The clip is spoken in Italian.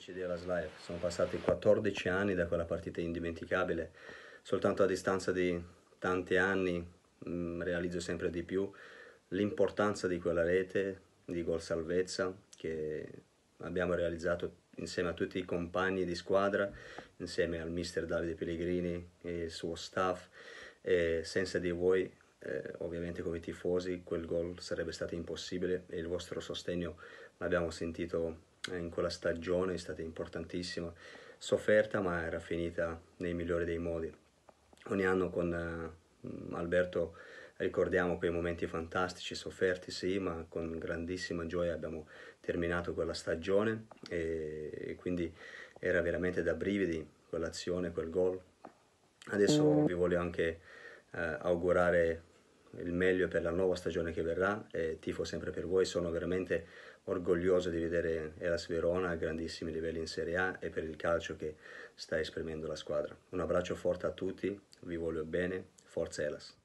amici di Slav, sono passati 14 anni da quella partita indimenticabile, soltanto a distanza di tanti anni mh, mm, realizzo sempre di più l'importanza di quella rete di gol salvezza che abbiamo realizzato insieme a tutti i compagni di squadra, insieme al mister Davide Pellegrini e il suo staff, e senza di voi eh, ovviamente come tifosi quel gol sarebbe stato impossibile e il vostro sostegno l'abbiamo sentito in quella stagione è stata importantissima, sofferta ma era finita nei migliori dei modi. Ogni anno con eh, Alberto ricordiamo quei momenti fantastici, sofferti sì, ma con grandissima gioia abbiamo terminato quella stagione e, quindi era veramente da brividi quell'azione, quel gol. Adesso mm. vi voglio anche eh, augurare il meglio per la nuova stagione che verrà e tifo sempre per voi. Sono veramente orgoglioso di vedere Elas Verona a grandissimi livelli in Serie A e per il calcio che sta esprimendo la squadra. Un abbraccio forte a tutti, vi voglio bene, forza Elas.